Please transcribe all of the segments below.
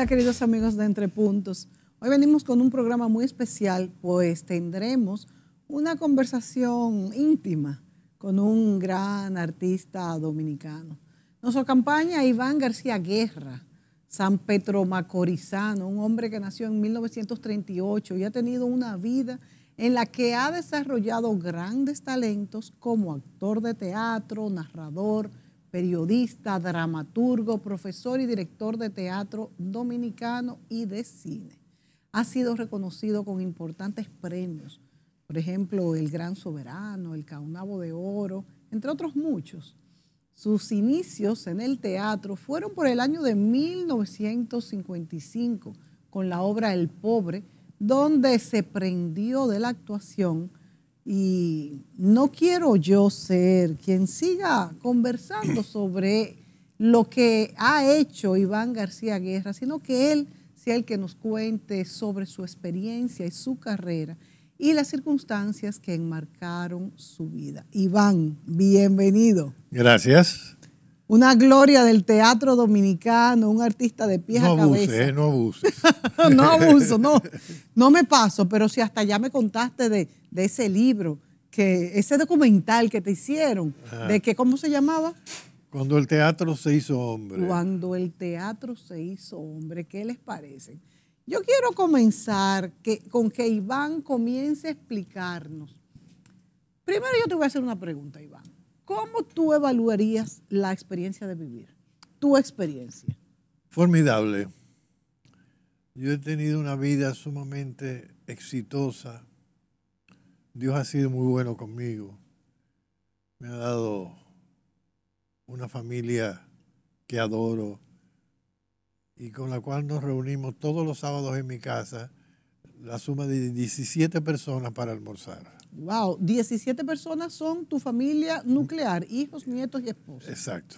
Hola queridos amigos de Entre Puntos. Hoy venimos con un programa muy especial, pues tendremos una conversación íntima con un gran artista dominicano. Nos acompaña Iván García Guerra, San Petro Macorizano, un hombre que nació en 1938 y ha tenido una vida en la que ha desarrollado grandes talentos como actor de teatro, narrador, periodista, dramaturgo, profesor y director de teatro dominicano y de cine. Ha sido reconocido con importantes premios, por ejemplo, el Gran Soberano, el Caunabo de Oro, entre otros muchos. Sus inicios en el teatro fueron por el año de 1955 con la obra El Pobre, donde se prendió de la actuación y no quiero yo ser quien siga conversando sobre lo que ha hecho Iván García Guerra, sino que él sea el que nos cuente sobre su experiencia y su carrera y las circunstancias que enmarcaron su vida. Iván, bienvenido. Gracias una gloria del teatro dominicano, un artista de pies a cabeza. no abuses, eh, no abuso, no, no me paso, pero si hasta ya me contaste de, ese libro, que ese documental que te hicieron, ah. de que, ¿cómo se llamaba? Cuando el teatro se hizo hombre. Cuando el teatro se hizo hombre, ¿qué les parece? Yo quiero comenzar que, con que Iván comience a explicarnos. Primero yo te voy a hacer una pregunta, Iván. ¿Cómo tú evaluarías la experiencia de vivir? Tu experiencia. Formidable. Yo he tenido una vida sumamente exitosa. Dios ha sido muy bueno conmigo. Me ha dado una familia que adoro y con la cual nos reunimos todos los sábados en mi casa, la suma de 17 personas para almorzar. Wow, 17 personas son tu familia nuclear, hijos, nietos y esposos Exacto.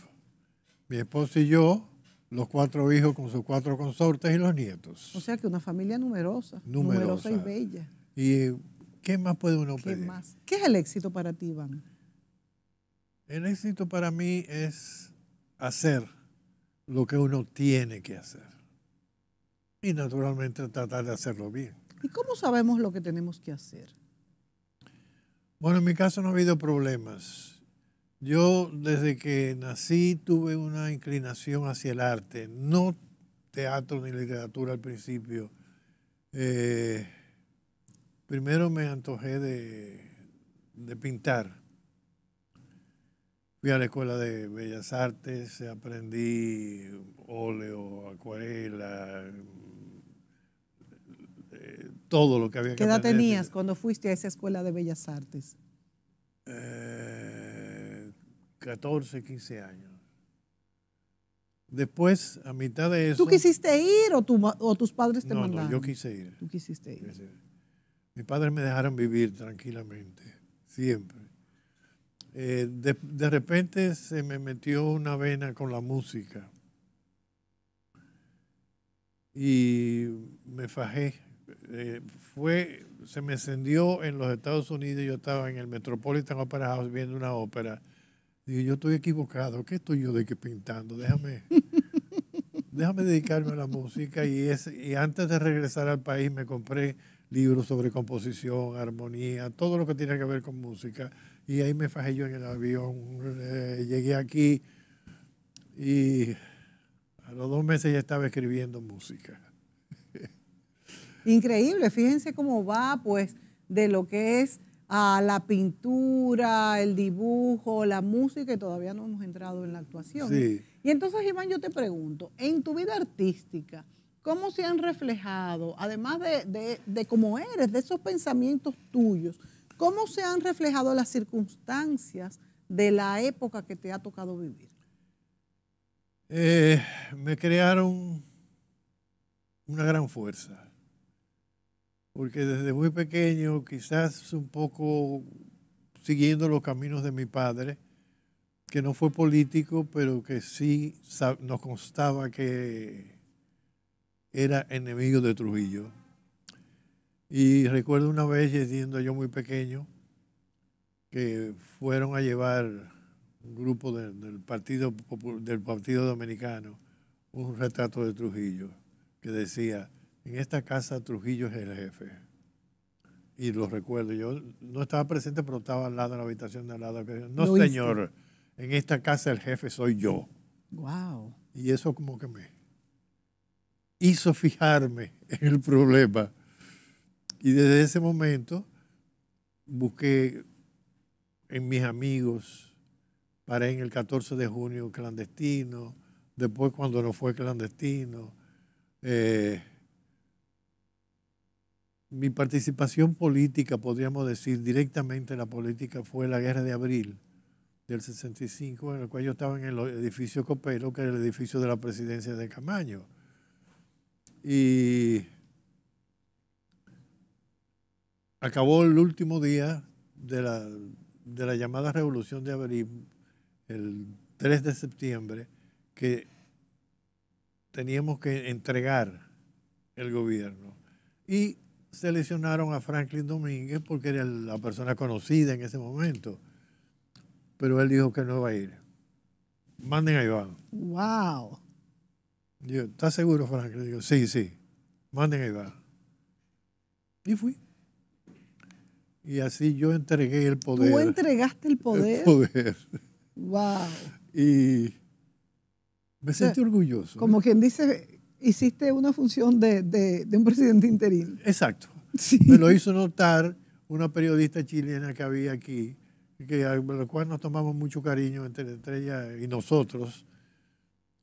Mi esposo y yo, los cuatro hijos con sus cuatro consortes y los nietos. O sea que una familia numerosa, numerosa, y bella. ¿Y eh, qué más puede uno pedir? Más? ¿Qué es el éxito para ti, Iván? El éxito para mí es hacer lo que uno tiene que hacer. Y naturalmente tratar de hacerlo bien. ¿Y cómo sabemos lo que tenemos que hacer? Bueno, en mi caso no ha habido problemas. Yo desde que nací tuve una inclinación hacia el arte, no teatro ni literatura al principio. Eh, primero me antojé de, de pintar. Fui a la escuela de Bellas Artes, aprendí óleo, acuarela, todo lo que había que ¿Qué edad tenías cuando fuiste a esa escuela de bellas artes? 14, eh, 15 años. Después, a mitad de eso... ¿Tú quisiste ir o, tus padres te mandaron? No, yo quise ir. Tú quisiste Mis padres me dejaron vivir tranquilamente, siempre. Eh, de, repente se me metió una vena con la música y me fajé eh, fue, se me encendió en los Estados Unidos, yo estaba en el Metropolitan Opera House viendo una ópera. Digo, yo estoy equivocado, ¿qué estoy yo de qué pintando? Déjame, déjame dedicarme a la música. Y, antes de regresar al país me compré libros sobre composición, armonía, todo lo que tiene que ver con música. Y ahí me fajé yo en el avión, eh, llegué aquí y a los dos meses ya estaba escribiendo música. Increíble, fíjense cómo va, pues, de lo que es a ah, la pintura, el dibujo, la música, y todavía no hemos entrado en la actuación. Y entonces, Iván, yo te pregunto, en tu vida artística, ¿cómo se han reflejado, además de, cómo eres, de esos pensamientos tuyos, cómo se han reflejado las circunstancias de la época que te ha tocado vivir? Eh, me crearon una gran fuerza porque desde muy pequeño, quizás un poco siguiendo los caminos de mi padre, que no fue político, pero que sí nos constaba que era enemigo de Trujillo. Y recuerdo una vez, siendo yo muy pequeño, que fueron a llevar un grupo del, partido, del Partido Dominicano un retrato de Trujillo que decía, en esta casa Trujillo es el jefe. Y lo recuerdo, yo no estaba presente, pero estaba al lado de la habitación, de al lado No, señor, en esta casa el jefe soy yo. Wow. Y eso como que me hizo fijarme en el problema. Y desde ese momento busqué en mis amigos, paré en el 14 de junio clandestino, después cuando no fue clandestino, eh, mi participación política, podríamos decir directamente la política, fue la guerra de abril del 65, en la cual yo estaba en el edificio Copero, que era el edificio de la presidencia de Camaño. Y acabó el último día de la, de la llamada revolución de abril, el 3 de septiembre, que teníamos que entregar el gobierno. Y seleccionaron a Franklin Domínguez porque era la persona conocida en ese momento. Pero él dijo que no va a ir. Manden a Iván. ¡Wow! Yo, ¿estás seguro, Franklin? Digo, sí, sí. Manden a Iván. Y fui. Y así yo entregué el poder. Tú entregaste el poder. El poder. ¡Wow! Y me sentí orgulloso. Como quien dice, hiciste una función de, un presidente interino. Exacto. Me lo hizo notar una periodista chilena que había aquí, que, a la cual nos tomamos mucho cariño entre, ella y nosotros.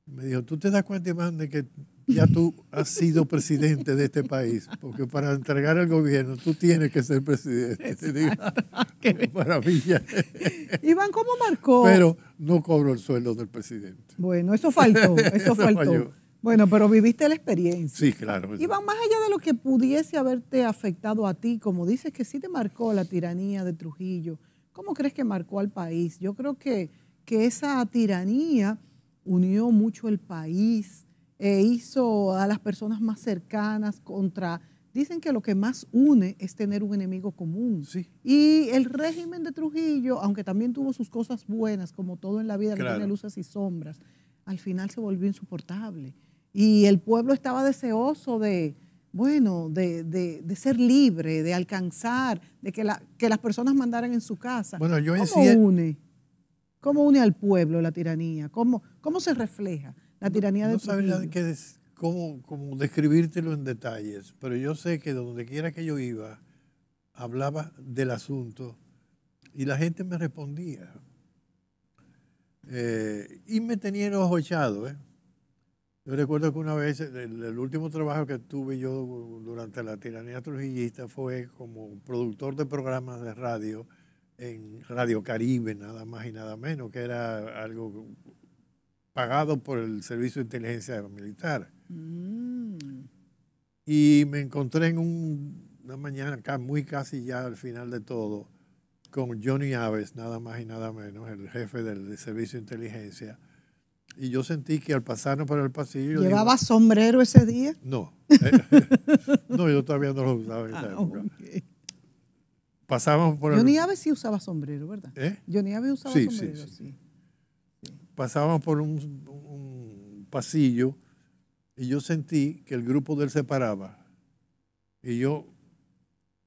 Me dijo, ¿tú te das cuenta, Iván, de que ya tú has sido presidente de este país, porque para entregar el gobierno tú tienes que ser presidente. Qué maravilla. Iván, ¿cómo marcó? Pero no cobro el sueldo del presidente. Bueno, eso faltó, eso, faltó. Bueno, pero viviste la experiencia. Sí, claro. Y más allá de lo que pudiese haberte afectado a ti, como dices que sí te marcó la tiranía de Trujillo. ¿Cómo crees que marcó al país? Yo creo que, esa tiranía unió mucho el país, e hizo a las personas más cercanas contra... Dicen que lo que más une es tener un enemigo común. Sí. Y el régimen de Trujillo, aunque también tuvo sus cosas buenas, como todo en la vida, que tiene luces y sombras, al final se volvió insoportable. Y el pueblo estaba deseoso de, bueno, de, ser libre, de alcanzar, de que, las personas mandaran en su casa. Bueno, yo ¿Cómo une? ¿Cómo une al pueblo la tiranía? ¿Cómo, cómo se refleja la tiranía de del pueblo? No cómo, cómo describírtelo en detalles, pero yo sé que donde quiera que yo iba, hablaba del asunto y la gente me respondía. Eh, y me tenían ojo echado, ¿eh? Yo recuerdo que una vez, el, último trabajo que tuve yo durante la tiranía trujillista fue como productor de programas de radio en Radio Caribe, nada más y nada menos, que era algo pagado por el Servicio de Inteligencia Militar. Mm. Y me encontré en una mañana, muy casi ya al final de todo, con Johnny Aves, nada más y nada menos, el jefe del Servicio de Inteligencia y yo sentí que al pasarnos por el pasillo... ¿Llevaba sombrero ese día? No, no, yo todavía no lo usaba en esa ah, época. Pasábamos por el... Johnny Aves usaba sombrero, ¿verdad? ¿Eh? a veces usaba sombrero, sí. sí. Pasábamos por un, un pasillo y yo sentí que el grupo de él se paraba. Y yo,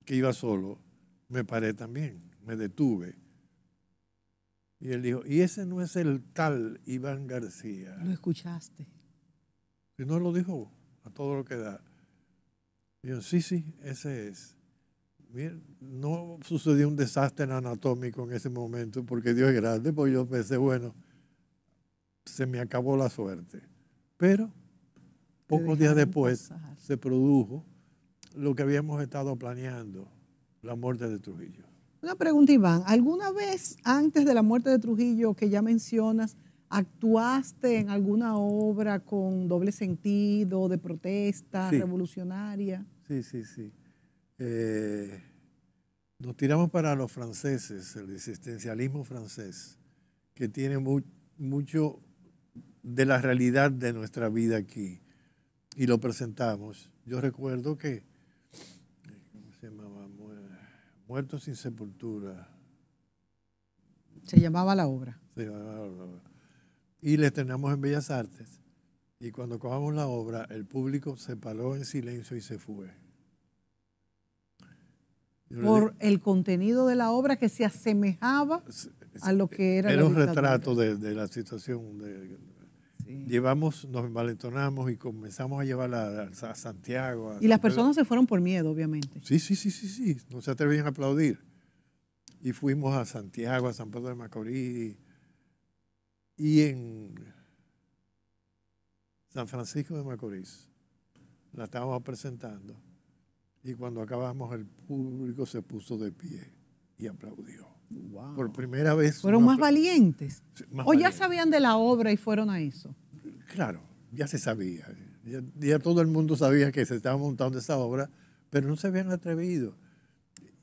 que iba solo, me paré también, me detuve. Y él dijo, y ese no es el tal Iván García. Lo escuchaste. Y no lo dijo a todo lo que da. Dijo, sí, sí, ese es. Miren, no sucedió un desastre anatómico en ese momento, porque Dios es grande, porque yo pensé, bueno, se me acabó la suerte. Pero pocos días después se produjo lo que habíamos estado planeando, la muerte de Trujillo. Una pregunta, Iván. ¿Alguna vez antes de la muerte de Trujillo, que ya mencionas, actuaste en alguna obra con doble sentido, de protesta revolucionaria? Sí, sí, sí. Eh, nos tiramos para los franceses, el existencialismo francés, que tiene mucho de la realidad de nuestra vida aquí. Y lo presentamos. Yo recuerdo que Muertos sin sepultura. Se llamaba la obra. Se llamaba la obra. Y le estrenamos en Bellas Artes. Y cuando acabamos la obra, el público se paró en silencio y se fue. Por el contenido de la obra que se asemejaba a lo que era. Era un retrato de, de, la situación de, Llevamos, nos envalentonamos y comenzamos a llevarla a, Santiago. y las personas se fueron por miedo, obviamente. Sí, sí, sí, sí, sí. No se atrevían a aplaudir. Y fuimos a Santiago, a San Pedro de Macorís. Y en San Francisco de Macorís la estábamos presentando. Y cuando acabamos, el público se puso de pie y aplaudió. Por primera vez. Fueron más valientes. o ya sabían de la obra y fueron a eso. Claro, ya se sabía. Ya, todo el mundo sabía que se estaba montando esa obra, pero no se habían atrevido.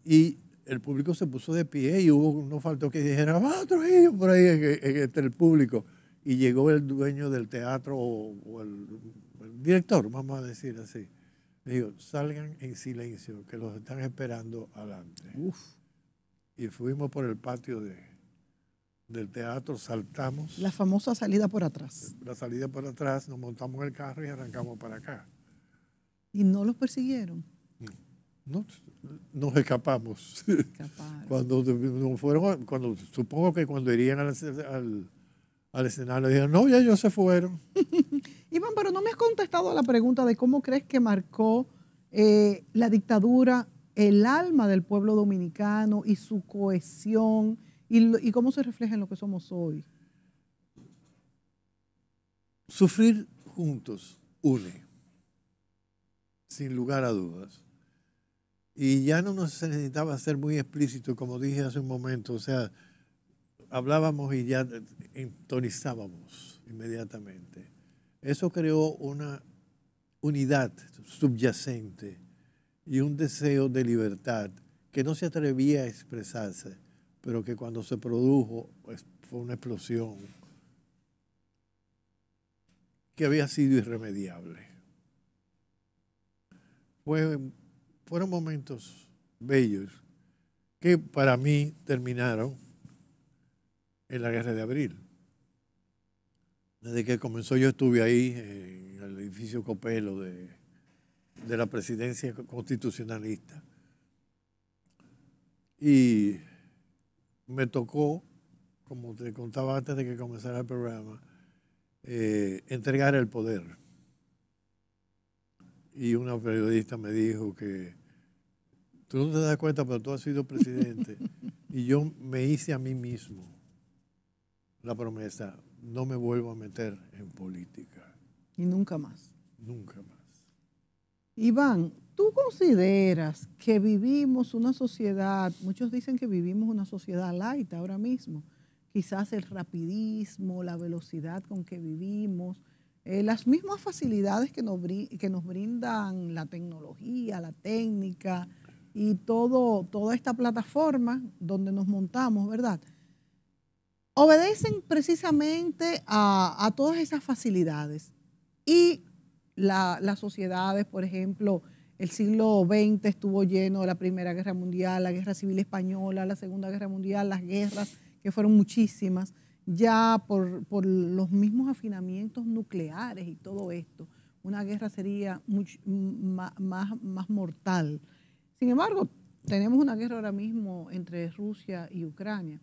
Y el público se puso de pie y hubo, no faltó que dijera, ¡Ah, ellos por ahí entre el público. Y llegó el dueño del teatro o, el, director, vamos a decir así. Le digo, salgan en silencio, que los están esperando adelante. Uf y fuimos por el patio de, del teatro, saltamos. La famosa salida por atrás. La salida por atrás, nos montamos en el carro y arrancamos para acá. ¿Y no los persiguieron? Mm. No, nos escapamos. cuando cuando, supongo que cuando irían al, al, escenario, dijeron, no, ya ellos se fueron. Iván, pero no me has contestado la pregunta de cómo crees que marcó eh, la dictadura el alma del pueblo dominicano y su cohesión y, cómo se refleja en lo que somos hoy. Sufrir juntos une, sin lugar a dudas. Y ya no nos necesitaba ser muy explícito, como dije hace un momento, o sea, hablábamos y ya entonizábamos inmediatamente. Eso creó una unidad subyacente y un deseo de libertad que no se atrevía a expresarse, pero que cuando se produjo pues, fue una explosión que había sido irremediable. fueron momentos bellos que para mí terminaron en la guerra de abril. Desde que comenzó yo estuve ahí en el edificio Copelo de de la presidencia constitucionalista. Y me tocó, como te contaba antes de que comenzara el programa, eh, entregar el poder. Y una periodista me dijo que tú no te das cuenta, pero tú has sido presidente. y yo me hice a mí mismo la promesa, no me vuelvo a meter en política. Y nunca más. Nunca más. Iván, ¿tú consideras que vivimos una sociedad, muchos dicen que vivimos una sociedad light ahora mismo, quizás el rapidismo, la velocidad con que vivimos, eh, las mismas facilidades que nos, brindan la tecnología, la técnica y todo, toda esta plataforma donde nos montamos, ¿verdad? Obedecen precisamente a, a todas esas facilidades. Y las sociedades, por ejemplo, el siglo XX estuvo lleno de la Primera Guerra Mundial, la Guerra Civil Española, la Segunda Guerra Mundial, las guerras, que fueron muchísimas, ya por, los mismos afinamientos nucleares y todo esto. Una guerra sería más, más mortal. Sin embargo, tenemos una guerra ahora mismo entre Rusia y Ucrania.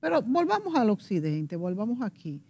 Pero volvamos al occidente, volvamos aquí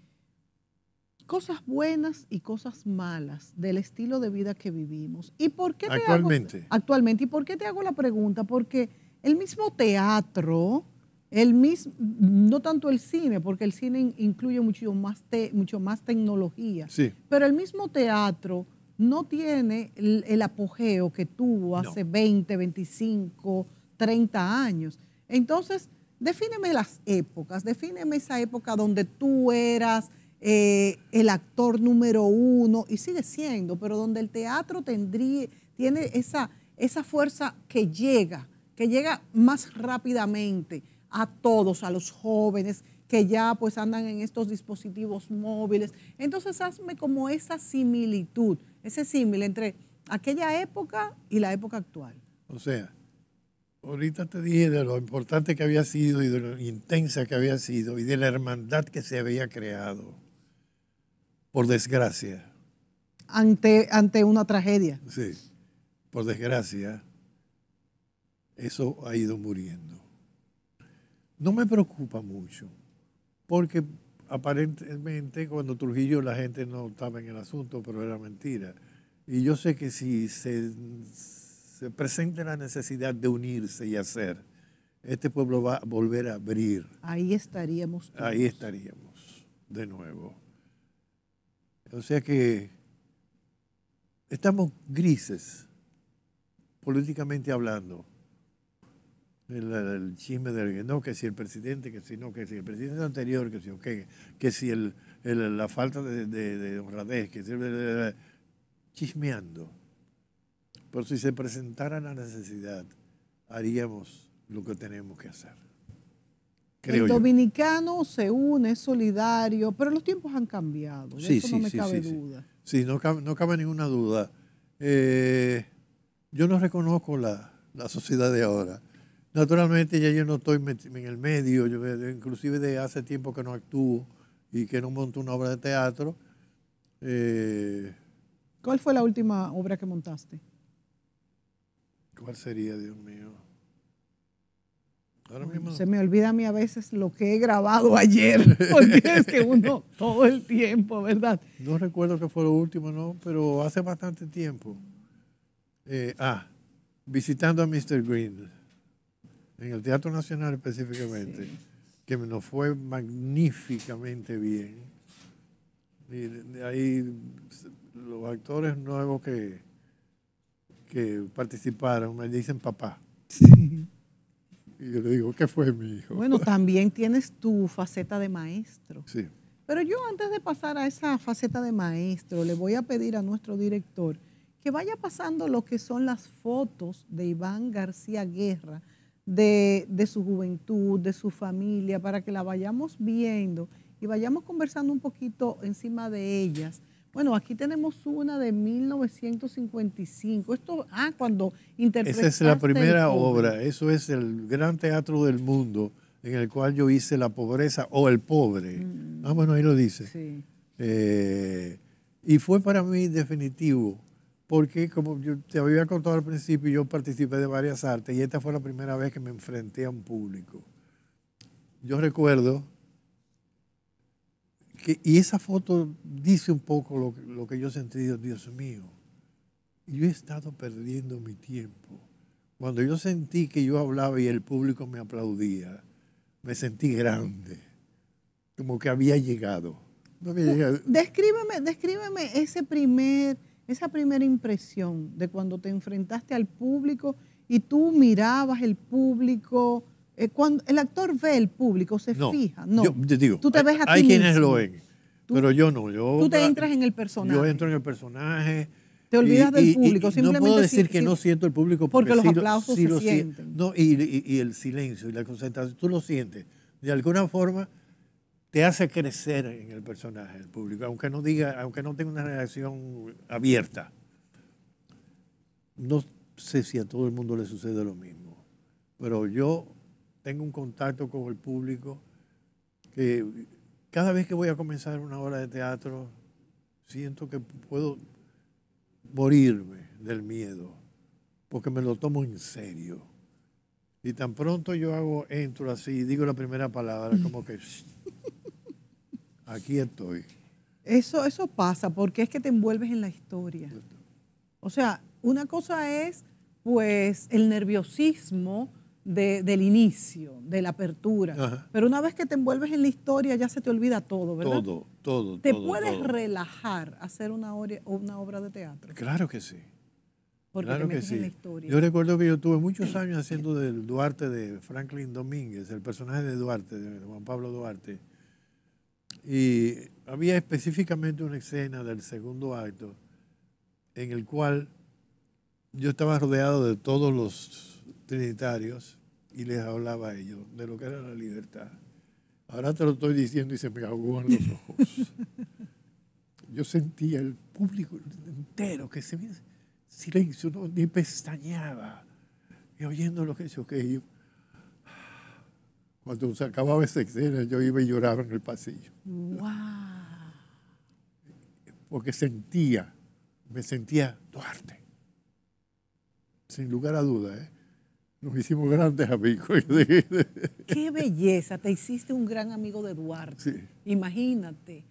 cosas buenas y cosas malas del estilo de vida que vivimos. ¿Y por qué actualmente. hago, actualmente. ¿Y por qué te hago la pregunta? Porque el mismo teatro, el mismo, no tanto el cine, porque el cine incluye mucho más, te, mucho más tecnología, pero el mismo teatro no tiene el, apogeo que tuvo hace 20, 25, 30 años. Entonces, defíneme las épocas, defíneme esa época donde tú eras eh, el actor número uno, y sigue siendo, pero donde el teatro tendría, tiene esa, esa fuerza que llega, que llega más rápidamente a todos, a los jóvenes que ya pues andan en estos dispositivos móviles. Entonces hazme como esa similitud, ese símil entre aquella época y la época actual. O sea, ahorita te dije de lo importante que había sido y de lo intensa que había sido y de la hermandad que se había creado. Por desgracia. Ante, ante una tragedia. Sí, por desgracia, eso ha ido muriendo. No me preocupa mucho, porque aparentemente cuando Trujillo la gente no estaba en el asunto, pero era mentira. Y yo sé que si se, se presenta la necesidad de unirse y hacer, este pueblo va a volver a abrir. Ahí estaríamos. Ahí estaríamos, de nuevo. O sea que estamos grises, políticamente hablando. El, chisme chisme que no, que si el presidente, que si no, que si el presidente anterior, que si, que si la falta de, honradez, que si, chismeando. Pero si se presentara la necesidad, haríamos lo que tenemos que hacer el dominicano se une, es solidario, pero los tiempos han cambiado, eso no me cabe duda. Sí, no cabe, ninguna duda. Eh, yo no reconozco la, sociedad de ahora. Naturalmente ya yo no estoy en el medio, eh, inclusive de hace tiempo que no actúo y que no monto una obra de teatro. Eh, ¿Cuál fue la última obra que montaste? ¿Cuál sería, Dios mío? Se me olvida a mí a veces lo que he grabado ayer, porque es que uno todo el tiempo, ¿verdad? No recuerdo que fue lo último, ¿no? Pero hace bastante tiempo. Eh, ah, visitando a Mr. Green, en el Teatro Nacional específicamente, que nos fue magníficamente bien. de ahí los actores nuevos que, que participaron me dicen papá. Sí. Y yo le digo, ¿qué fue mi hijo? Bueno, también tienes tu faceta de maestro. Sí. Pero yo antes de pasar a esa faceta de maestro, le voy a pedir a nuestro director que vaya pasando lo que son las fotos de Iván García Guerra, de, de su juventud, de su familia, para que la vayamos viendo y vayamos conversando un poquito encima de ellas bueno, aquí tenemos una de 1955. Esto, ah, cuando interpretaste. Esa es la primera obra. Eso es el gran teatro del mundo en el cual yo hice La pobreza o El pobre. Mm. Ah, bueno, ahí lo dice. Sí. Eh, y fue para mí definitivo, porque como te había contado al principio, yo participé de varias artes y esta fue la primera vez que me enfrenté a un público. Yo recuerdo y esa foto dice un poco lo, que yo sentí, Dios mío, yo he estado perdiendo mi tiempo. Cuando yo sentí que yo hablaba y el público me aplaudía, me sentí grande, como que había llegado. había llegado. Descríbeme, descríbeme ese primer, esa primera impresión de cuando te enfrentaste al público y tú mirabas el público eh, cuando el actor ve el público, se fija. No, yo, tú te ves a hay, quienes lo ven, pero yo no. Yo, tú te entras en el personaje. Yo entro en el personaje. Te olvidas del público. no puedo decir que no siento el público porque, los aplausos se sienten. y, el silencio y la concentración, tú lo sientes. De alguna forma te hace crecer en el personaje, el público, aunque no diga, aunque no tenga una reacción abierta. No sé si a todo el mundo le sucede lo mismo, pero yo tengo un contacto con el público, que cada vez que voy a comenzar una obra de teatro, siento que puedo morirme del miedo, porque me lo tomo en serio. Y tan pronto yo hago, entro así, y digo la primera palabra, como que aquí estoy. Eso, eso pasa, porque es que te envuelves en la historia. O sea, una cosa es pues el nerviosismo, del inicio, de la apertura. Pero una vez que te envuelves en la historia ya se te olvida todo, ¿verdad? Todo, todo. Te puedes relajar hacer una, una obra de teatro. Claro que sí. Porque te la historia. Yo recuerdo que yo tuve muchos años haciendo del Duarte de Franklin Domínguez, el personaje de Duarte, de Juan Pablo Duarte. Y había específicamente una escena del segundo acto en el cual yo estaba rodeado de todos los trinitarios y les hablaba a ellos de lo que era la libertad. Ahora te lo estoy diciendo y se me ahogó los ojos. Yo sentía el público entero que se me silencio, ni pestañeaba, y oyendo lo que yo que cuando se acababa esa escena, yo iba y lloraba en el pasillo. Wow. Porque sentía, me sentía Duarte. Sin lugar a duda, ¿eh? Nos hicimos grandes amigos. Qué belleza, te hiciste un gran amigo de Duarte. Imagínate,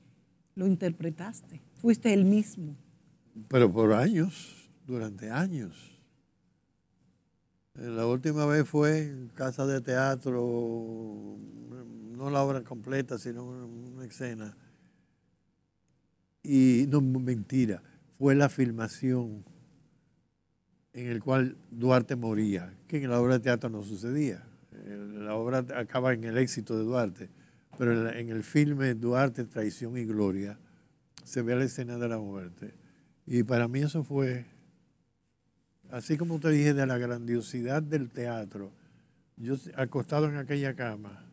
lo interpretaste, fuiste el mismo. Pero por años, durante años. Eh, la última vez fue en casa de teatro, mm, no la obra completa, sino una escena. Y no, mentira, fue la filmación en el cual Duarte moría en la obra de teatro no sucedía. Eh, la obra acaba en el éxito de Duarte, pero en, en el filme Duarte, Traición y Gloria, se ve la escena de la muerte. Y para mí eso fue, así como te dije, de la grandiosidad del teatro. Yo acostado en aquella cama,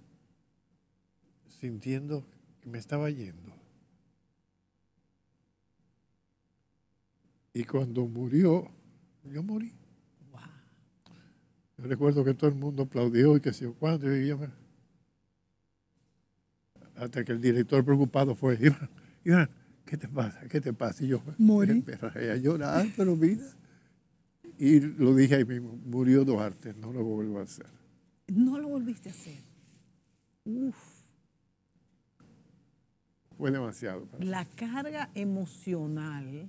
sintiendo que me estaba yendo. Y cuando murió, yo morí. Recuerdo que todo el mundo aplaudió y que se yo cuándo. Hasta que el director preocupado fue, y Iván, ¿qué te pasa? ¿Qué te pasa? Y yo Morí. me a llorar, pero mira. Y lo dije ahí mismo, murió Duarte, no lo vuelvo a hacer. No lo volviste a hacer. Uf. Fue demasiado. La carga emocional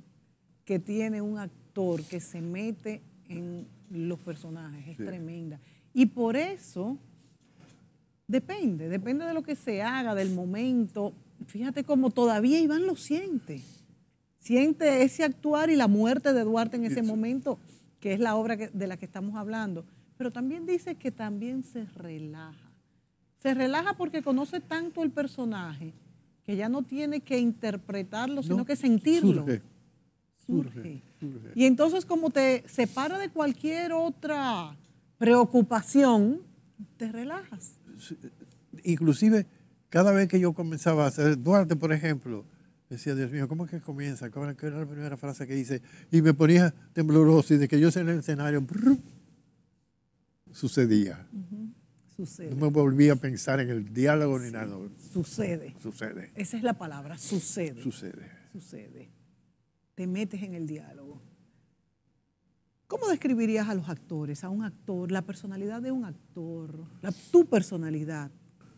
que tiene un actor que se mete en los personajes, es tremenda. Y por eso, depende, depende de lo que se haga, del momento. Fíjate cómo todavía Iván lo siente. Siente ese actuar y la muerte de Duarte en ese momento, que es la obra de la que estamos hablando. Pero también dice que también se relaja. Se relaja porque conoce tanto el personaje que ya no tiene que interpretarlo, sino que sentirlo. Surge, Y entonces como te separa de cualquier otra preocupación, te relajas. Inclusive, cada vez que yo comenzaba a hacer, Duarte, por ejemplo, decía, Dios mío, ¿cómo es que comienza? ¿Cuál era la primera frase que dice? Y me ponía tembloroso y de que yo en el escenario, sucedía. No me volví a pensar en el diálogo ni nada. Sucede. Sucede. Esa es la palabra, sucede. Sucede. Sucede te metes en el diálogo. ¿Cómo describirías a los actores, a un actor, la personalidad de un actor, tu personalidad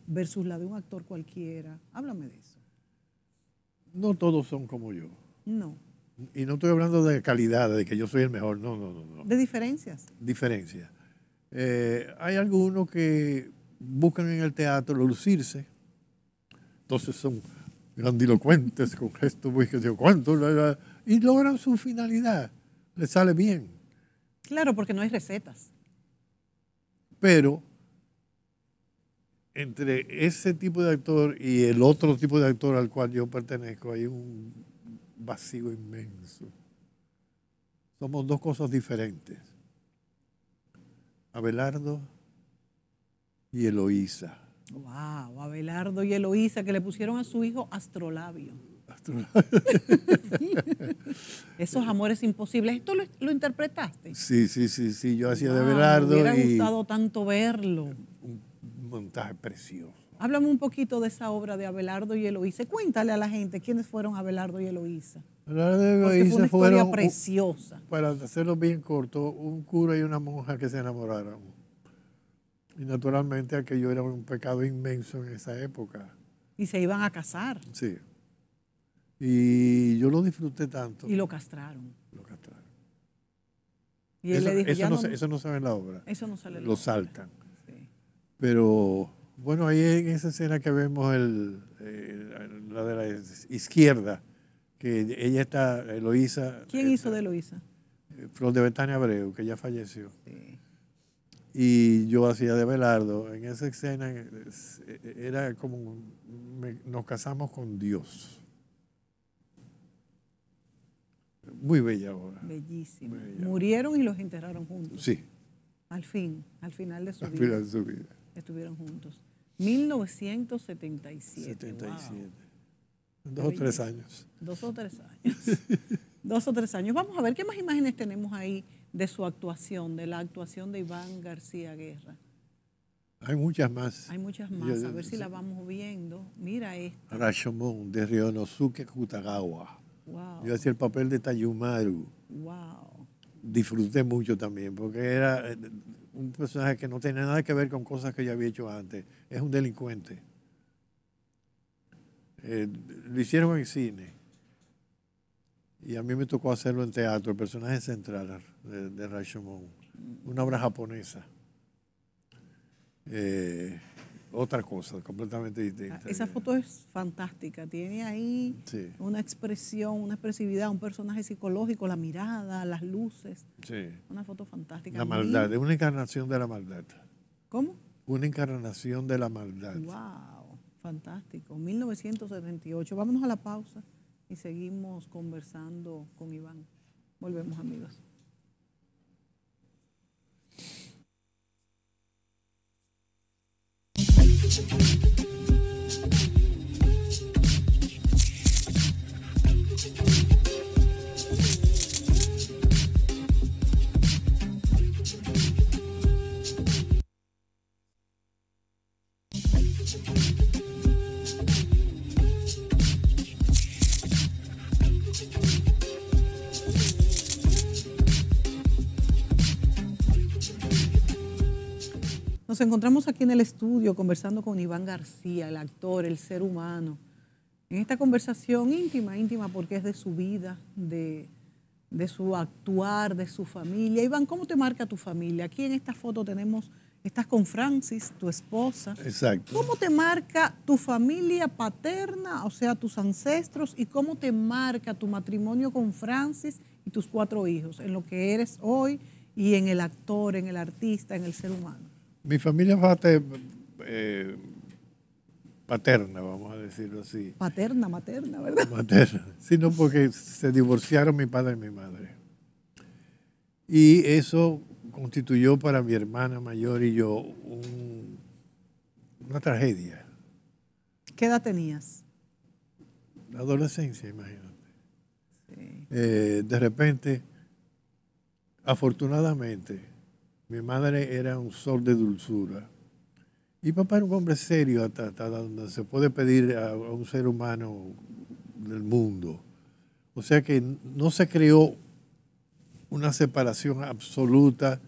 versus la de un actor cualquiera? Háblame de eso. No todos son como yo. No. Y no estoy hablando de calidad, de que yo soy el mejor, no, no, no. De diferencias. Diferencias. Eh, hay algunos que buscan en el teatro lucirse, entonces son grandilocuentes, con gestos pues, muy que cuánto, la, y logran su finalidad. Le sale bien. Claro, porque no hay recetas. Pero entre ese tipo de actor y el otro tipo de actor al cual yo pertenezco hay un vacío inmenso. Somos dos cosas diferentes. Abelardo y Eloísa. Wow, Abelardo y Eloísa que le pusieron a su hijo astrolabio. Esos amores imposibles. ¿Esto lo, interpretaste? Sí, sí, sí, sí. Yo hacía de Abelardo Me hubiera gustado tanto verlo. Un montaje precioso. Háblame un poquito de esa obra de Abelardo y Eloísa. Cuéntale a la gente quiénes fueron Abelardo y Eloísa. Abelardo y Eloísa fue una historia preciosa. Para hacerlo bien corto, un cura y una monja que se enamoraron. Y naturalmente aquello era un pecado inmenso en esa época. Y se iban a casar. Sí. Y yo lo disfruté tanto. Y lo castraron. Lo castraron. eso, no, sale en la obra. Eso no sale en Lo saltan. Pero bueno, ahí en esa escena que vemos el, la de la izquierda, que ella está, Eloisa. ¿Quién hizo eh, de Eloísa? Eh, Flor de Betania Abreu, que ya falleció. Y yo hacía de Belardo. En esa escena eh, era como, nos casamos con Dios. Muy bella obra. Bellísima. Murieron y los enterraron juntos. Sí. Al fin, al final de su, al vida, final de su vida. Estuvieron juntos. 1977. 77. Dos o tres años. Dos o tres años. Dos o tres años. Vamos a ver qué más imágenes tenemos ahí de su actuación, de la actuación de Iván García Guerra. Hay muchas más. Hay muchas más. a ver si la vamos viendo. Mira esto. Rashomon de Rionosuke Kutagawa. Yo hacía el papel de Tayumaru. Disfruté mucho también, porque era eh, un personaje que no tenía nada que ver con cosas que yo había hecho antes. Es un delincuente. Eh, lo hicieron en cine. Y a mí me tocó hacerlo en teatro, el personaje central de, de Rashomon, una obra japonesa. Eh, otra cosa, completamente distinta. Ah, esa foto es fantástica, tiene ahí una expresión, una expresividad, un personaje psicológico, la mirada, las luces. Sí. Una foto fantástica. La maldad, es una encarnación de la maldad. ¿Cómo? Una encarnación de la maldad. ¡Wow! Fantástico. 1978. Vámonos a la pausa y seguimos conversando con Iván. Volvemos, amigos. Thank you. Nos encontramos aquí en el estudio conversando con Iván García, el actor, el ser humano, en esta conversación íntima, íntima porque es de su vida, de, su actuar, de su familia. Iván, ¿cómo te marca tu familia? Aquí en esta foto tenemos, estás con Francis, tu esposa. Exacto. ¿Cómo te marca tu familia paterna, o sea, tus ancestros, y cómo te marca tu matrimonio con Francis y tus cuatro hijos, en lo que eres hoy y en el actor, en el artista, en el ser humano? Mi familia fue eh, paterna, vamos a decirlo así. Paterna, materna, ¿verdad? Materna, sino porque se divorciaron mi padre y mi madre. Y eso constituyó para mi hermana mayor y yo una tragedia. ¿Qué edad tenías? La adolescencia, imagínate. Eh, de repente, afortunadamente, mi madre era un sol de dulzura. Y papá era un hombre serio hasta, donde se puede pedir a, un ser humano del mundo. O sea que no se creó una separación absoluta,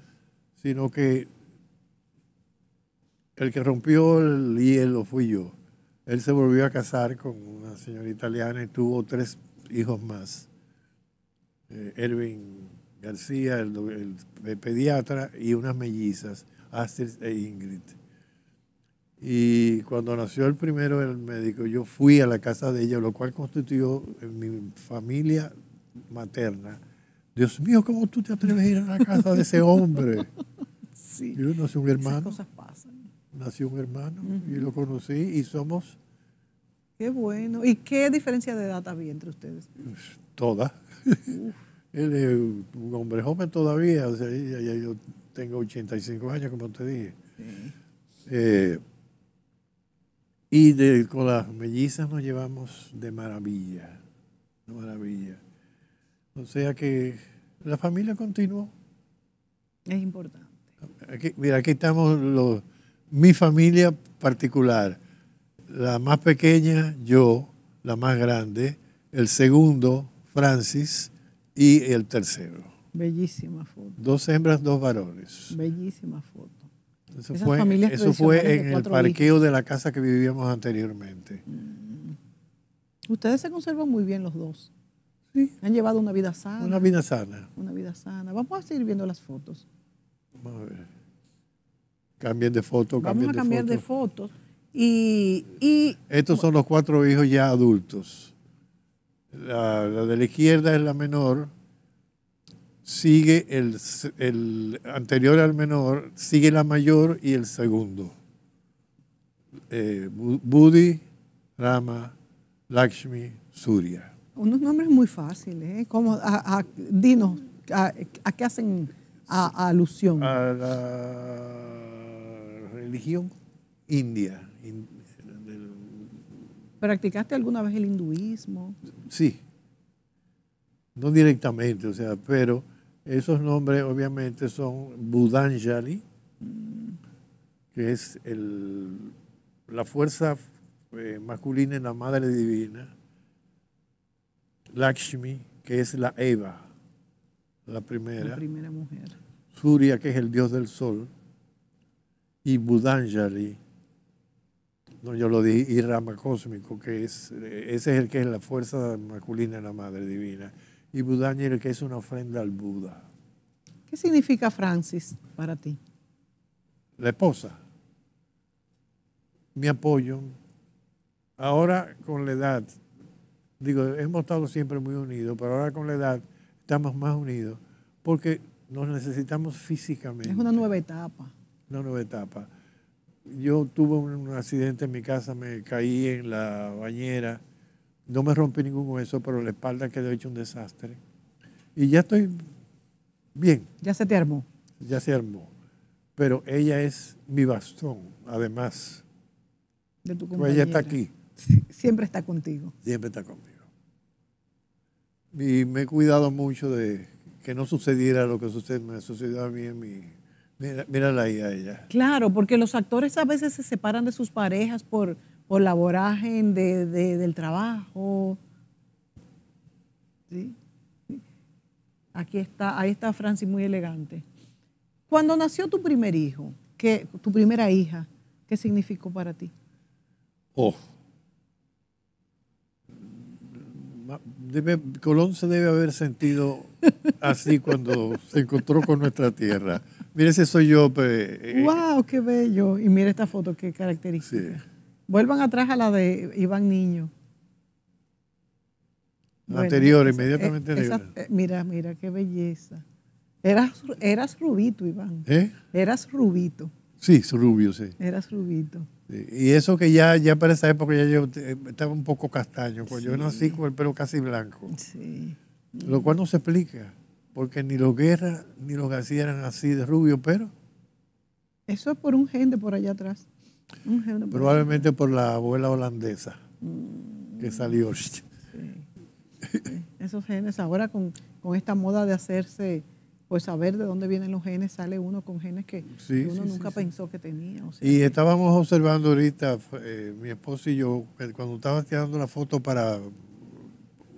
sino que el que rompió el hielo fui yo. Él se volvió a casar con una señora italiana y tuvo tres hijos más. Eh, Erwin García, el, pediatra, y unas mellizas, Astrid e Ingrid. Y cuando nació el primero, el médico, yo fui a la casa de ella, lo cual constituyó en mi familia materna. Dios mío, ¿cómo tú te atreves a ir a la casa de ese hombre? Sí. Yo nací un hermano. Esas cosas pasan. Nació un hermano y lo conocí y somos. Qué bueno. ¿Y qué diferencia de edad había entre ustedes? Todas. Él es un hombre joven todavía, o sea, yo tengo 85 años, como te dije. Eh, y con las mellizas nos llevamos de maravilla, de maravilla. O sea que la familia continuó. Es importante. mira, aquí estamos los, mi familia particular. La más pequeña, yo, la más grande, el segundo, Francis, y el tercero. Bellísima foto. Dos hembras, dos varones. Bellísima foto. Eso fue, eso fue en el parqueo de la casa que vivíamos anteriormente. Mm. Ustedes se conservan muy bien los dos. Sí. Han llevado una vida sana. Una vida sana. Una vida sana. Vamos a seguir viendo las fotos. Vamos a ver. Cambien de foto, Vamos a cambiar de fotos. y, Estos son los cuatro hijos ya adultos la, de la izquierda es la menor, sigue el, anterior al menor, sigue la mayor y el segundo. Eh, Budi, Rama, Lakshmi, Surya. Unos nombres muy fáciles. ¿eh? dinos, a, qué hacen alusión? A la religión india. ¿Practicaste alguna vez el hinduismo? Sí, no directamente, o sea, pero esos nombres obviamente son Budanjali, mm. que es la fuerza eh, masculina en la Madre Divina, Lakshmi, que es la Eva, la primera, la primera mujer, Surya, que es el dios del sol, y Budanjali, no, yo lo di rama cósmico, que es, eh, ese es el que es la fuerza masculina de la Madre Divina. Y el que es una ofrenda al Buda. ¿Qué significa Francis para ti? La esposa. Mi apoyo. Ahora con la edad, digo, hemos estado siempre muy unidos, pero ahora con la edad estamos más unidos porque nos necesitamos físicamente. Es una nueva etapa. Una nueva etapa yo tuve un accidente en mi casa, me caí en la bañera, no me rompí ningún hueso, pero la espalda quedó hecho un desastre. Y ya estoy bien. Ya se te armó. Ya se armó. Pero ella es mi bastón, además. De tu compañera. Pues ella está aquí. siempre está contigo. Siempre está conmigo. Y me he cuidado mucho de que no sucediera lo que sucedió me sucedió a mí en mi Mira, mírala ahí a ella. Claro, porque los actores a veces se separan de sus parejas por, por la del trabajo. Aquí está, ahí está Francis muy elegante. Cuando nació tu primer hijo, tu primera hija, ¿qué significó para ti? Oh. Colón se debe haber sentido así cuando se encontró con nuestra tierra. Mire, ese soy yo. Pues, eh, ¡Wow! ¡Qué bello! Y mire esta foto, qué característica. Sí. Vuelvan atrás a la de Iván Niño. La anterior, inmediatamente eh, eh, Mira, mira, qué belleza. Eras, eras rubito, Iván. ¿Eh? Eras rubito. Sí, rubio, sí. Eras rubito. Y eso que ya, ya para esa época ya yo estaba un poco castaño. Pues Yo nací con el pelo casi blanco. Sí. Lo cual no se explica porque ni los guerras ni los García eran así de rubio, pero... Eso es por un gen de por allá atrás. Probablemente por la abuela holandesa mm. que salió. Esos genes ahora con, esta moda de hacerse, pues saber de dónde vienen los genes, sale uno con genes que, uno nunca pensó que tenía. y estábamos observando ahorita, eh, mi esposo y yo, eh, cuando estaba tirando la foto para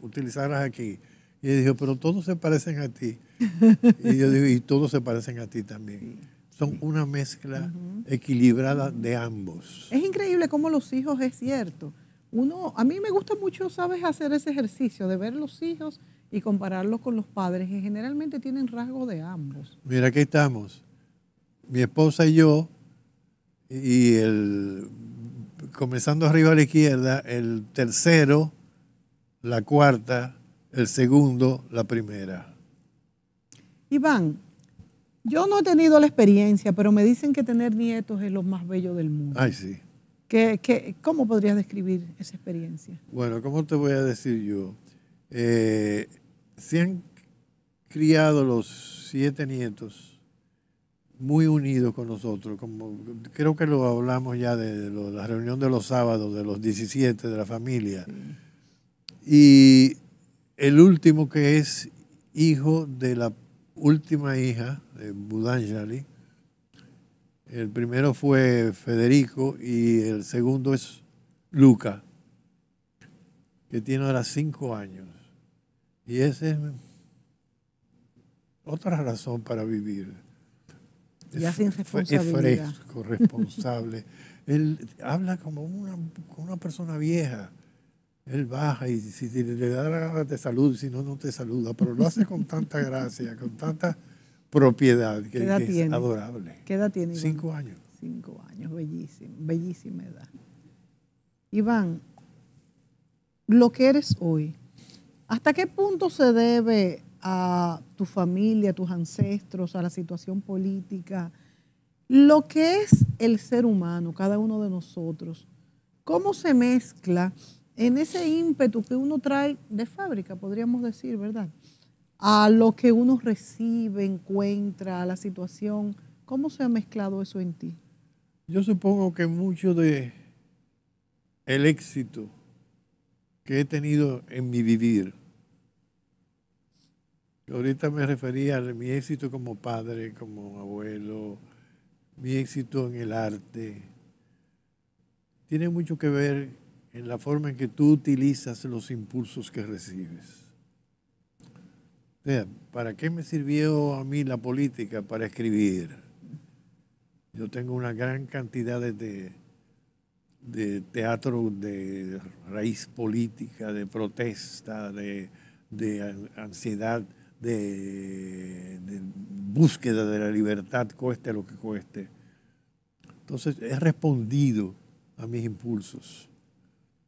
utilizarlas aquí, y él dijo, pero todos se parecen a ti. y yo digo, y todos se parecen a ti también. Son una mezcla equilibrada de ambos. Es increíble cómo los hijos es cierto. Uno, a mí me gusta mucho, sabes, hacer ese ejercicio de ver los hijos y compararlos con los padres, que generalmente tienen rasgos de ambos. Mira, aquí estamos. Mi esposa y yo, y el, comenzando arriba a la izquierda, el tercero, la cuarta, el segundo la primera. Iván, yo no he tenido la experiencia, pero me dicen que tener nietos es lo más bello del mundo. Ay, sí. cómo podrías describir esa experiencia? Bueno, ¿cómo te voy a decir yo? Eh, se han criado los siete nietos muy unidos con nosotros, como creo que lo hablamos ya de, la reunión de los sábados, de los 17, de la familia. Y el último que es hijo de la última hija de Budanjali. El primero fue Federico y el segundo es Luca, que tiene ahora cinco años. Y esa es otra razón para vivir. es, fresco, responsable. Él habla como una persona vieja. Él baja y si le da la gana te saluda, si no, no te saluda, pero lo hace con tanta gracia, con tanta propiedad, que, es adorable. ¿Qué edad tiene? Iván? Cinco años. Cinco años, bellísimo, bellísima edad. Iván, lo que eres hoy, ¿hasta qué punto se debe a tu familia, a tus ancestros, a la situación política, lo que es el ser humano, cada uno de nosotros? ¿Cómo se mezcla? en ese ímpetu que uno trae de fábrica, podríamos decir, ¿verdad? A lo que uno recibe, encuentra, a la situación, ¿cómo se ha mezclado eso en ti? Yo supongo que mucho de el éxito que he tenido en mi vivir, ahorita me refería a mi éxito como padre, como abuelo, mi éxito en el arte, tiene mucho que ver en la forma en que tú utilizas los impulsos que recibes. O sea, ¿para qué me sirvió a mí la política para escribir? Yo tengo una gran cantidad de, de teatro de raíz política, de protesta, de, de ansiedad, de, de, búsqueda de la libertad, cueste lo que cueste. Entonces he respondido a mis impulsos.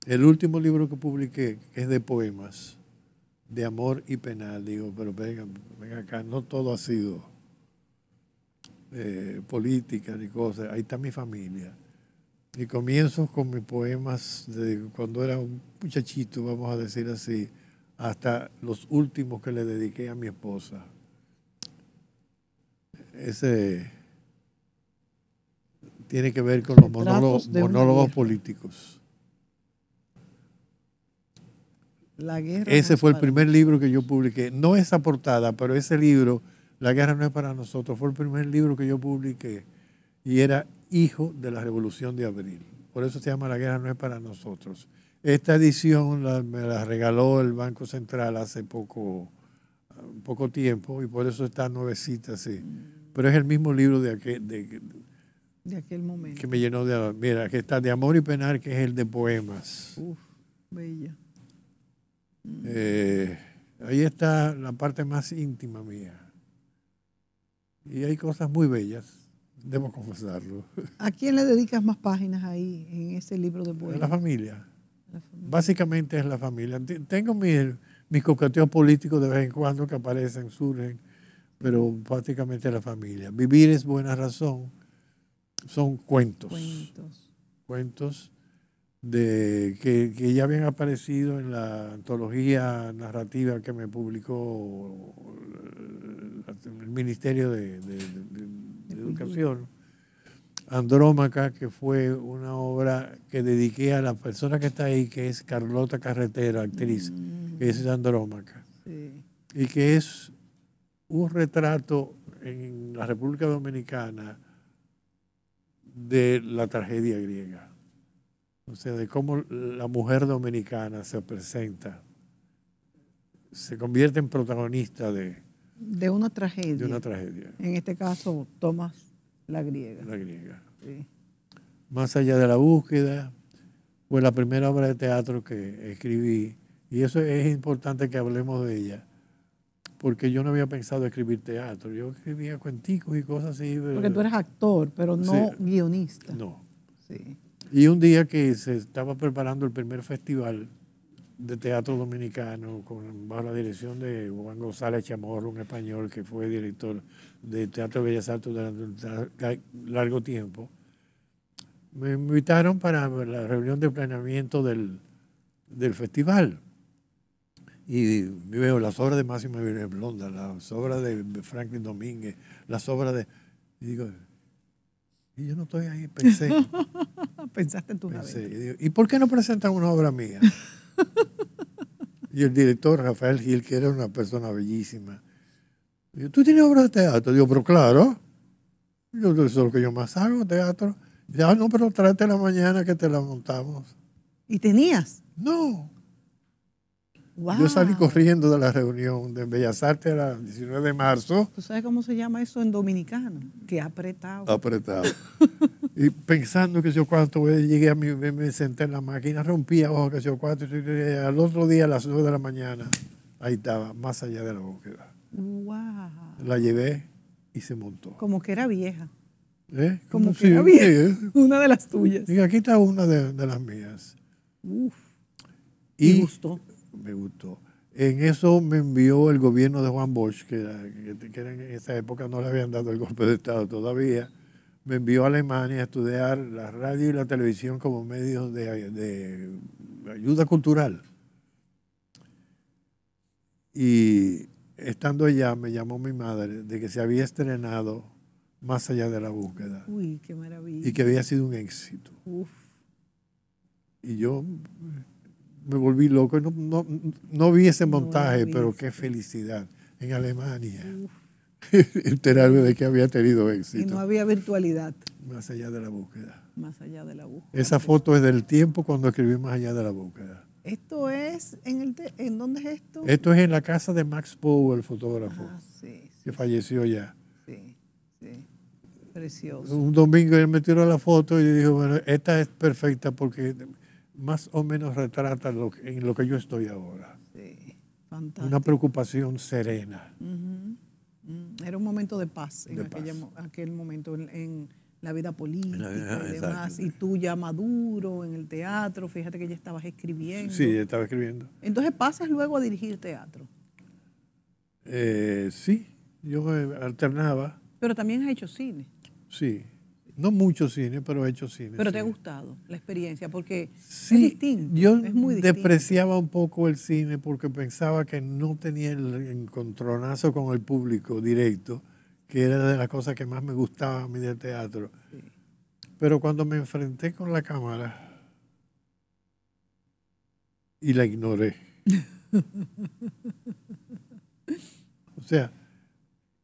El último libro que publiqué es de poemas, de amor y penal. Digo, pero venga, venga acá, no todo ha sido eh, política ni cosas. Ahí está mi familia. Y comienzo con mis poemas de cuando era un muchachito, vamos a decir así, hasta los últimos que le dediqué a mi esposa. Ese tiene que ver con los monólogos, monólogos políticos. ese fue el primer libro que yo publiqué. No esa portada, pero ese libro, La guerra no es para nosotros, fue el primer libro que yo publiqué y era hijo de la Revolución de Abril. Por eso se llama La guerra no es para nosotros. Esta edición me la regaló el Banco Central hace poco, poco tiempo y por eso está nuevecita, sí. Pero es el mismo libro de aquel, aquel momento. Que me llenó de... Mira, que está de Amor y Penar, que es el de poemas. Uf, bella. Eh, ahí está la parte más íntima mía. Y hay cosas muy bellas, debo confesarlo. ¿A quién le dedicas más páginas ahí en ese libro de poemas? A la familia. Básicamente es la familia. Tengo mis, mis coqueteos políticos de vez en cuando que aparecen, surgen, pero prácticamente la familia. Vivir es buena razón. Son cuentos. Cuentos. Cuentos de, que, ya habían aparecido en la antología narrativa que me publicó el Ministerio de, Educación, Andrómaca, que fue una obra que dediqué a la persona que está ahí, que es Carlota Carretera, actriz, mm. que es Andrómaca, y que es un retrato en la República Dominicana de la tragedia griega o sea, de cómo la mujer dominicana se presenta, se convierte en protagonista de... De una tragedia. De una tragedia. En este caso, Tomás la griega. La griega. Sí. Más allá de la búsqueda, fue la primera obra de teatro que escribí, y eso es importante que hablemos de ella, porque yo no había pensado escribir teatro, yo escribía cuenticos y cosas así. Porque tú eres actor, pero no guionista. No. Sí. Y un día que se estaba preparando el primer festival de teatro dominicano con, bajo la dirección de Juan González Chamorro, un español que fue director de Teatro Bellas Artes durante un largo tiempo, me invitaron para la reunión de planeamiento del, del festival. Y veo las obras de Máximo Blonda, las obras de Franklin Domínguez, las obras de... Y yo no estoy ahí, pensé. Pensaste en tu pensé, y, y, por qué no presentan una obra mía? y el director, Rafael Gil, que era una persona bellísima, digo, ¿tú tienes obra de teatro? Digo, pero claro. Yo, eso es lo que yo más hago, teatro. Ya, ah, no, pero tráete la mañana que te la montamos. ¿Y tenías? No. Yo salí corriendo de la reunión de Bellas Artes el 19 de marzo. ¿Tú sabes cómo se llama eso en dominicano? Que apretado. Apretado. y pensando que yo cuánto llegué a mi, me senté en la máquina, rompía ojo que yo cuánto. Y al otro día a las 9 de la mañana, ahí estaba, más allá de la búsqueda. La llevé y se montó. Como que era vieja. ¿Eh? Como, que era vieja. ¿eh? Una de las tuyas. Y aquí está una de, las mías. Uf. Y, gustó me gustó. En eso me envió el gobierno de Juan Bosch, que, en esa época no le habían dado el golpe de Estado todavía, me envió a Alemania a estudiar la radio y la televisión como medios de, ayuda cultural. Y estando allá me llamó mi madre de que se había estrenado Más allá de la búsqueda. Uy, qué maravilla. Y que había sido un éxito. Y yo me volví loco. No, no, no vi ese montaje, pero qué felicidad en Alemania. Enterarme de que había tenido éxito. Y no había virtualidad. Más allá de la búsqueda. Más allá de la búsqueda. Esa pues. foto es del tiempo cuando escribí Más allá de la búsqueda. ¿Esto es en el en dónde es esto? Esto es en la casa de Max Powell, el fotógrafo. Ah, que falleció ya. Sí, sí. Precioso. Un domingo él me tiró la foto y yo dije, bueno, esta es perfecta porque más o menos retrata lo en lo que yo estoy ahora. Sí, fantástico. Una preocupación serena. Era un momento de paz en aquel momento en, la vida política y demás. tú ya maduro en el teatro, fíjate que ya estabas escribiendo. Sí, ya estaba escribiendo. Entonces pasas luego a dirigir teatro. Eh, sí, yo eh, alternaba. Pero también has hecho cine. Sí, no mucho cine, pero he hecho cine. Pero te ha gustado la experiencia porque es distinto. Yo despreciaba un poco el cine porque pensaba que no tenía el encontronazo con el público directo, que era de las cosas que más me gustaba a mí del teatro. Pero cuando me enfrenté con la cámara y la ignoré. o sea,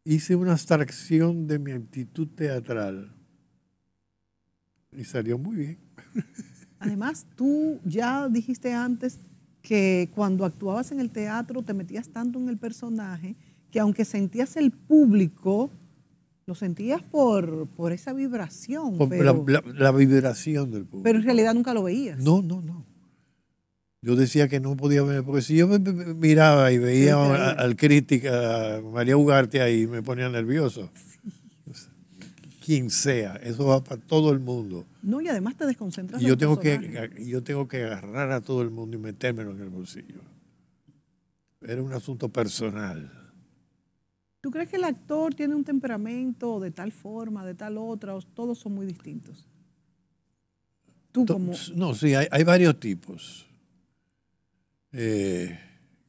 hice una abstracción de mi actitud teatral y salió muy bien. Además, tú ya dijiste antes que cuando actuabas en el teatro te metías tanto en el personaje que aunque sentías el público, lo sentías por, esa vibración. pero, la, vibración del público. Pero en realidad nunca lo veías. No, no, no. Yo decía que no podía ver, porque si yo miraba y veía al, crítico, crítica, a María Ugarte ahí, me ponía nervioso quien sea, eso va para todo el mundo. No, y además te desconcentras. yo tengo, que, yo tengo que agarrar a todo el mundo y metérmelo en el bolsillo. Era un asunto personal. ¿Tú crees que el actor tiene un temperamento de tal forma, de tal otra, o todos son muy distintos? Tú No, sí, hay, varios tipos. Eh,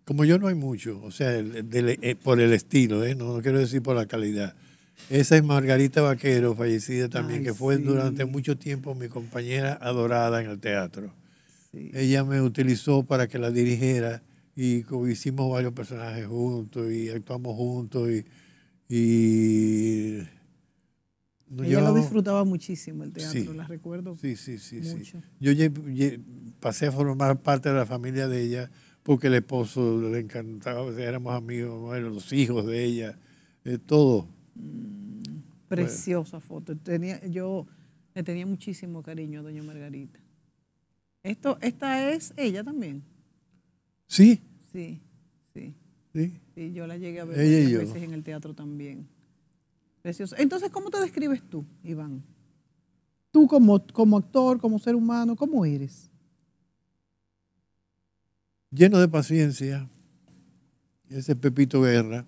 como yo no hay mucho, o sea, eh, por el estilo, eh, no quiero decir por la calidad esa es Margarita Vaquero, fallecida también, que fue durante mucho tiempo mi compañera adorada en el teatro. Ella me utilizó para que la dirigiera y hicimos varios personajes juntos y actuamos juntos y... y ella lo disfrutaba muchísimo el teatro, la recuerdo. Sí, sí, sí. Mucho. Yo, pasé a formar parte de la familia de ella porque el esposo le encantaba, éramos amigos, bueno, los hijos de ella, de todo Mm, preciosa foto. Tenía, yo le tenía muchísimo cariño a doña Margarita. Esto, esta es ella también. Sí. Sí, sí. Sí. yo la llegué a ver veces en el teatro también. Preciosa. Entonces, ¿cómo te describes tú, Iván? Tú como, como actor, como ser humano, ¿cómo eres? Lleno de paciencia. Ese Pepito Guerra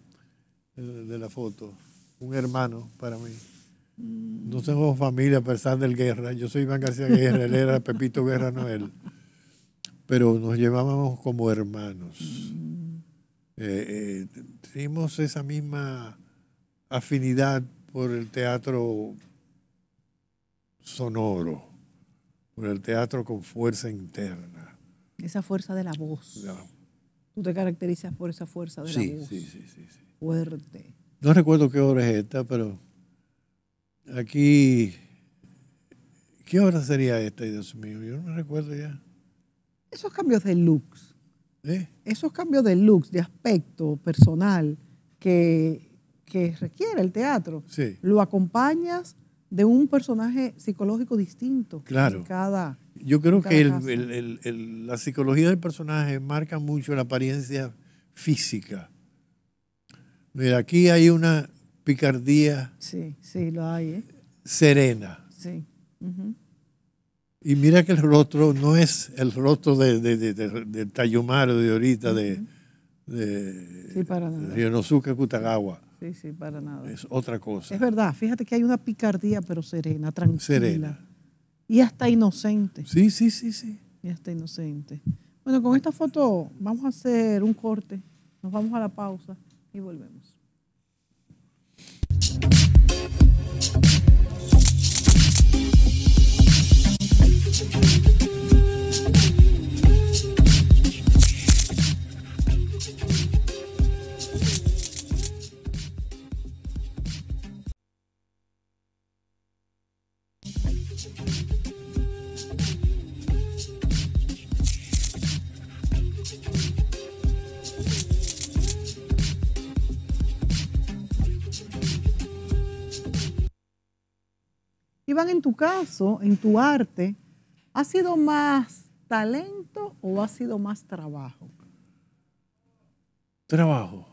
de la foto un hermano para mí. No somos familia a pesar del Guerra. Yo soy Iván García Guerra, él era Pepito Guerra Noel. Pero nos llevábamos como hermanos. Eh, eh, tuvimos esa misma afinidad por el teatro sonoro, por el teatro con fuerza interna. Esa fuerza de la voz. Tú te caracterizas por esa fuerza de la voz. sí, sí, sí. Fuerte no recuerdo qué hora es esta, pero aquí, ¿qué hora sería esta, Dios mío? Yo no me recuerdo ya. Esos cambios de looks, ¿Eh? esos cambios de looks, de aspecto personal que, requiere el teatro, lo acompañas de un personaje psicológico distinto. Claro. cada, Yo creo que la psicología del personaje marca mucho la apariencia física Mira, aquí hay una picardía. Sí, sí, lo hay. ¿eh? Serena. Sí. Y mira que el rostro no es el rostro de, de, de, Tayumaro de ahorita, de, sí, para Rionosuke Kutagawa. Sí, sí, para nada. Es otra cosa. Es verdad, fíjate que hay una picardía, pero serena, tranquila. Serena. Y hasta inocente. Sí, sí, sí, sí. Y hasta inocente. Bueno, con esta foto vamos a hacer un corte, nos vamos a la pausa y volvemos. Iván, en tu caso, en tu arte, ¿Ha sido más talento o ha sido más trabajo? Trabajo.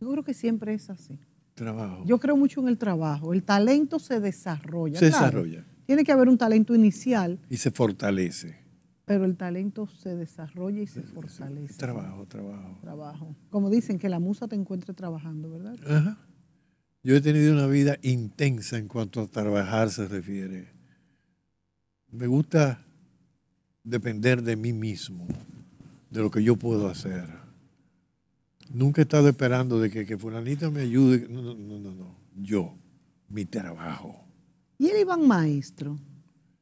Yo creo que siempre es así. Trabajo. Yo creo mucho en el trabajo. El talento se desarrolla. Se desarrolla. Tiene que haber un talento inicial. Y se fortalece. Pero el talento se desarrolla y se, se fortalece. Trabajo, trabajo. Trabajo. Como dicen, que la musa te encuentre trabajando, ¿verdad? Ajá. Yo he tenido una vida intensa en cuanto a trabajar se refiere. Me gusta depender de mí mismo, de lo que yo puedo hacer. Nunca he estado esperando de que, que fulanita me ayude. No, no, no, Yo, mi trabajo. ¿Y el Iván Maestro?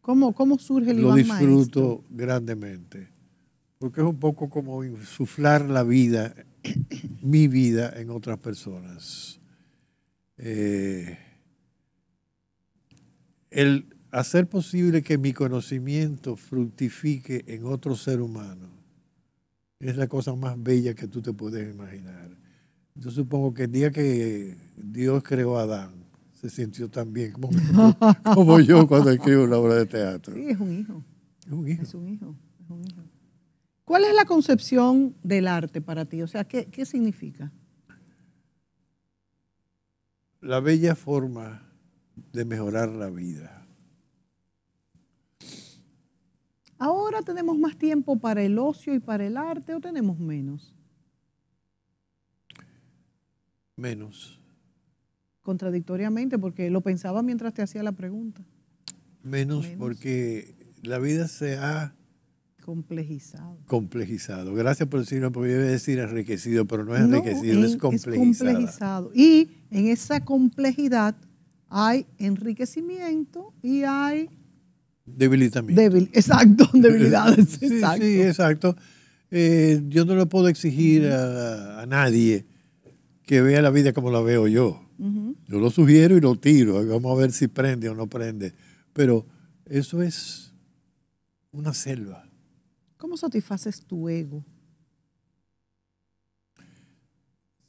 ¿Cómo, surge el Iván Maestro? Lo disfruto grandemente, porque es un poco como insuflar la vida, mi vida, en otras personas. el eh, hacer posible que mi conocimiento fructifique en otro ser humano es la cosa más bella que tú te puedes imaginar. Yo supongo que el día que Dios creó a Adán, se sintió tan bien como, yo cuando escribo una obra de teatro. Sí, es un hijo. Es un hijo. Es un hijo. ¿Cuál es la concepción del arte para ti? O sea, ¿qué, qué significa? La bella forma de mejorar la vida ¿Ahora tenemos más tiempo para el ocio y para el arte o tenemos menos? Menos. Contradictoriamente, porque lo pensaba mientras te hacía la pregunta. Menos, porque la vida se ha complejizado. Complejizado. Gracias por decirlo, porque yo decir enriquecido, pero no es enriquecido, es, complejizado. Y en esa complejidad hay enriquecimiento y hay también débil exacto, debilidades. sí, exacto. sí, exacto. Eh, yo no le puedo exigir a, nadie que vea la vida como la veo yo. Yo lo sugiero y lo tiro. Vamos a ver si prende o no prende. Pero eso es una selva. ¿Cómo satisfaces tu ego?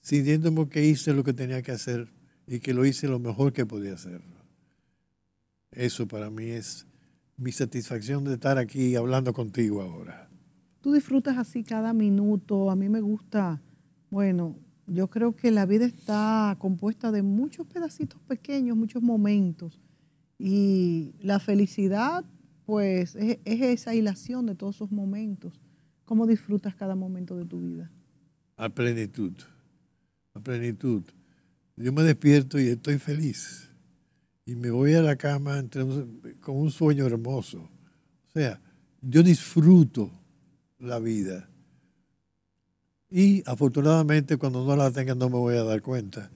Sintiéndome que hice lo que tenía que hacer y que lo hice lo mejor que podía hacer Eso para mí es mi satisfacción de estar aquí hablando contigo ahora. Tú disfrutas así cada minuto, a mí me gusta, bueno, yo creo que la vida está compuesta de muchos pedacitos pequeños, muchos momentos, y la felicidad pues es, esa hilación de todos esos momentos. ¿Cómo disfrutas cada momento de tu vida? A plenitud, a plenitud. Yo me despierto y estoy feliz y me voy a la cama con un sueño hermoso. O sea, yo disfruto la vida. Y afortunadamente cuando no la tenga no me voy a dar cuenta.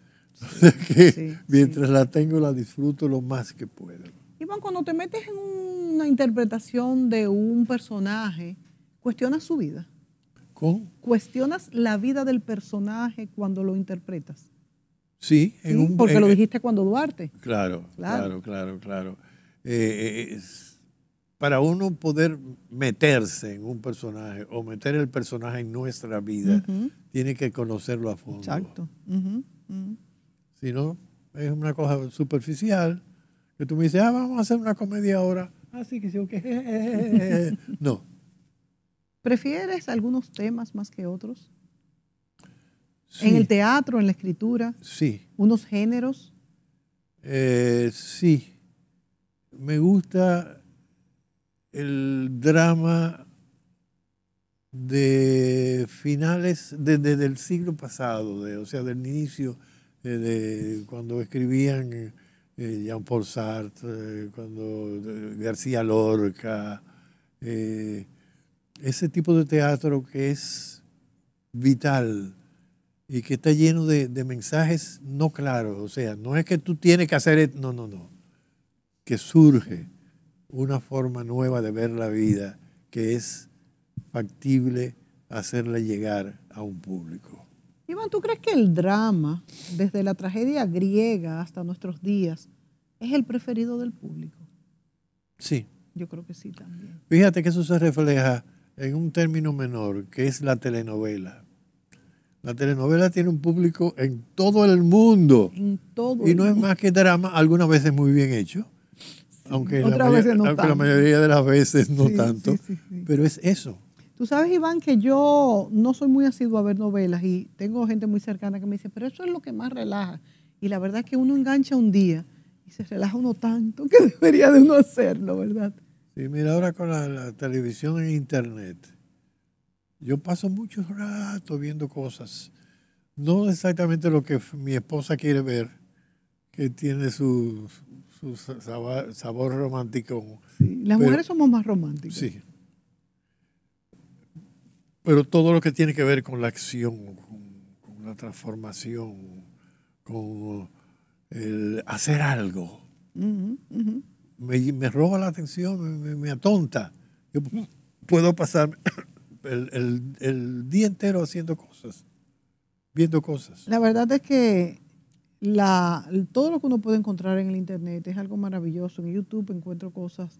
Sí, que mientras la tengo la disfruto lo más que puedo. Iván, cuando te metes en una interpretación de un personaje, cuestionas su vida. ¿Cómo? Cuestionas la vida del personaje cuando lo interpretas. Sí, en un, porque lo dijiste cuando Duarte. Claro, claro, claro, claro. Eh, eh, para uno poder meterse en un personaje o meter el personaje en nuestra vida, tiene que conocerlo a fondo. Exacto. Si no, es una cosa superficial, que tú me dices, ah, vamos a hacer una comedia ahora. Así ah, que sí, ok. no. ¿Prefieres algunos temas más que otros? En el teatro, en la escritura. Sí. ¿Unos géneros? Eh, sí. Me gusta el drama de finales desde del siglo pasado, o sea, del inicio eh, de, cuando escribían eh, Jean-Paul Sartre, cuando García Lorca, ese tipo de teatro que es vital y que está lleno de, mensajes no claros. O sea, no es que tú tienes que hacer, esto, no, no, no. Que surge una forma nueva de ver la vida que es factible hacerle llegar a un público. Iván, ¿tú crees que el drama, desde la tragedia griega hasta nuestros días, es el preferido del público? Sí. Yo creo que sí también. Fíjate que eso se refleja en un término menor, que es la telenovela. La telenovela tiene un público en todo el mundo. En todo y no es más que drama, algunas veces muy bien hecho. aunque, la, mayoría de las veces no tanto. pero es eso. Tú sabes, Iván, que yo no soy muy asiduo a ver novelas y tengo gente muy cercana que me dice, pero eso es lo que más relaja. Y la verdad es que uno engancha un día y se relaja uno tanto que debería de uno hacerlo, ¿verdad? Sí, mira, ahora con la, televisión en internet yo paso muchos rato viendo cosas. No exactamente lo que mi esposa quiere ver, que tiene su, su sabor, romántico. las mujeres somos más románticas. Sí. Pero todo lo que tiene que ver con la acción, con, la transformación, con el hacer algo, Me, roba la atención, me, me atonta. Yo mm, puedo pasar el, el, el día entero haciendo cosas, viendo cosas. La verdad es que la, todo lo que uno puede encontrar en el Internet es algo maravilloso. En YouTube encuentro cosas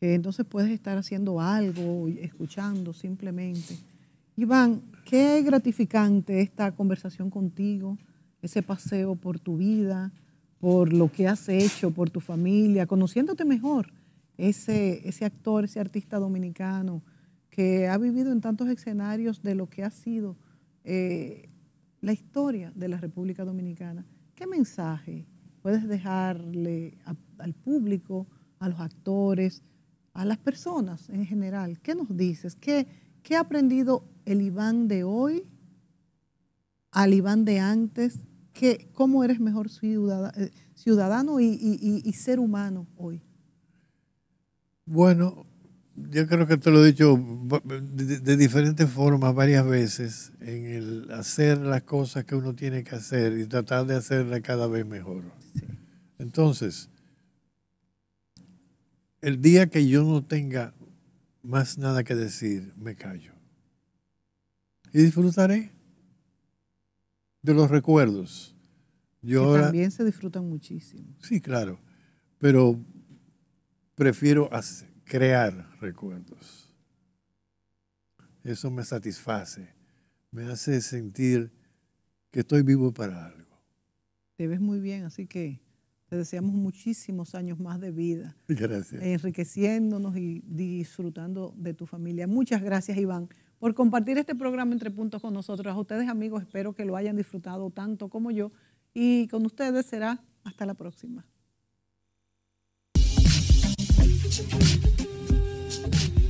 que entonces puedes estar haciendo algo, escuchando simplemente. Iván, qué gratificante esta conversación contigo, ese paseo por tu vida, por lo que has hecho, por tu familia, conociéndote mejor, ese, ese actor, ese artista dominicano que ha vivido en tantos escenarios de lo que ha sido eh, la historia de la República Dominicana. ¿Qué mensaje puedes dejarle al público, a los actores, a las personas en general? ¿Qué nos dices? ¿Qué, ha aprendido el Iván de hoy al Iván de antes? que ¿Cómo eres mejor eh, ciudadano, y ser humano hoy? Bueno, yo creo que te lo he dicho de, diferentes formas varias veces en el hacer las cosas que uno tiene que hacer y tratar de hacerlas cada vez mejor. Entonces, el día que yo no tenga más nada que decir, me callo. Y disfrutaré de los recuerdos. también se disfrutan muchísimo. Sí, claro. Pero prefiero hacer, crear recuerdos. Eso me satisface, me hace sentir que estoy vivo para algo. Te ves muy bien, así que te deseamos muchísimos años más de vida. Gracias. Enriqueciéndonos y disfrutando de tu familia. Muchas gracias, Iván, por compartir este programa Entre Puntos con nosotros. A ustedes, amigos, espero que lo hayan disfrutado tanto como yo. Y con ustedes será hasta la próxima. Thank you.